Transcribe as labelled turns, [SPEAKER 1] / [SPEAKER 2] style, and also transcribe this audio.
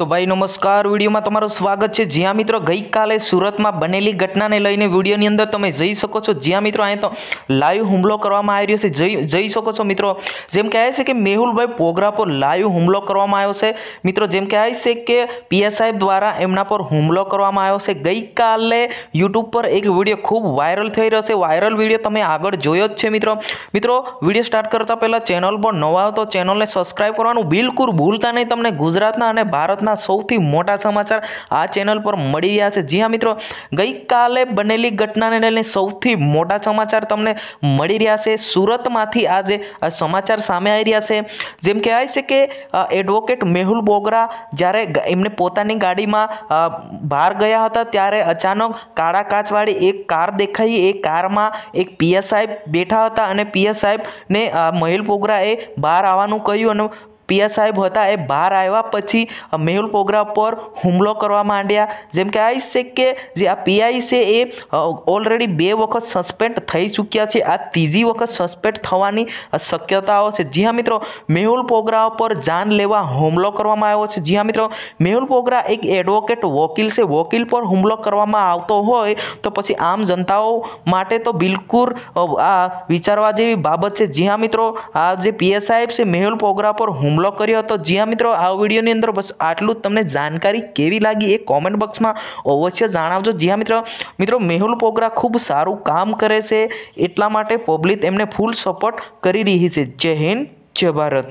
[SPEAKER 1] તો ભાઈ નમસ્કાર વિડીયોમાં તમારું સ્વાગત છે જ્યાં મિત્રો ગઈકાલે સુરતમાં બનેલી ઘટનાને લઈને વિડીયોની અંદર તમે જઈ શકો છો જ્યાં મિત્રો અહીં તો લાઈવ હુમલો કરવામાં આવી રહ્યો છે જઈ શકો છો મિત્રો જેમ કહેવાય છે કે મેહુલભાઈ પોગરા પર લાઈવ હુમલો કરવામાં આવ્યો છે મિત્રો જેમ કહેવાય છે કે પીએસઆઈ દ્વારા એમના પર હુમલો કરવામાં આવ્યો છે ગઈકાલે યુટ્યુબ પર એક વિડીયો ખૂબ વાયરલ થઈ રહ્યો છે વાયરલ વિડીયો તમે આગળ જોયો જ છે મિત્રો મિત્રો વિડીયો સ્ટાર્ટ કરતાં પહેલાં ચેનલ પર નવા તો ચેનલને સબસ્ક્રાઈબ કરવાનું બિલકુલ ભૂલતા નહીં તમને ગુજરાતના અને ભારતના ગુજરાતના સૌથી મોટા સમાચાર આ ચેનલ પર મળી રહ્યા છે જી હા મિત્રો ગઈકાલે બનેલી ઘટનાને લઈને સૌથી મોટા સમાચાર તમને મળી રહ્યા છે સુરતમાંથી આજે સમાચાર સામે આવી રહ્યા છે જેમ કહેવાય છે કે એડવોકેટ મેહુલ બોગરા જ્યારે એમને પોતાની ગાડીમાં બહાર ગયા હતા ત્યારે અચાનક કાળા કાચવાળી એક કાર દેખાઈ એ કારમાં એક પીએસ સાહેબ બેઠા હતા અને પીએસ સાહેબને મહેલ બોગરાએ બહાર આવવાનું કહ્યું અને પિયા સાહેબ હતા એ બહાર આવ્યા પછી મેહુલ પોગરા પર હુમલો કરવા માંડ્યા જેમ કે આઈ છે કે જે આ પીઆઈ છે એ ઓલરેડી બે વખત સસ્પેન્ડ થઈ ચૂક્યા છે આ ત્રીજી વખત સસ્પેન્ડ થવાની શક્યતાઓ છે જી હા મિત્રો મેહુલ પોગરા પર જાન લેવા હુમલો કરવામાં આવ્યો છે જી હા મિત્રો મેહુલ પોગરા એક એડવોકેટ વકીલ છે વકીલ પર હુમલો કરવામાં આવતો હોય તો પછી આમ જનતાઓ માટે તો બિલકુલ આ વિચારવા જેવી બાબત છે જી હા મિત્રો આ જે પીએસ સાહેબ છે મેહુલ પોગરા પર હુમલો હુમલો કર્યો હતો જી હા મિત્રો આ વિડીયોની અંદર બસ આટલું તમને જાણકારી કેવી લાગી એ કોમેન્ટ બોક્સમાં અવશ્ય જણાવજો જી હા મિત્રો મિત્રો મેહુલ પોગરા ખૂબ સારું કામ કરે છે એટલા માટે પબ્લિક એમને ફૂલ સપોર્ટ કરી રહી છે જય હિન્દ જય ભારત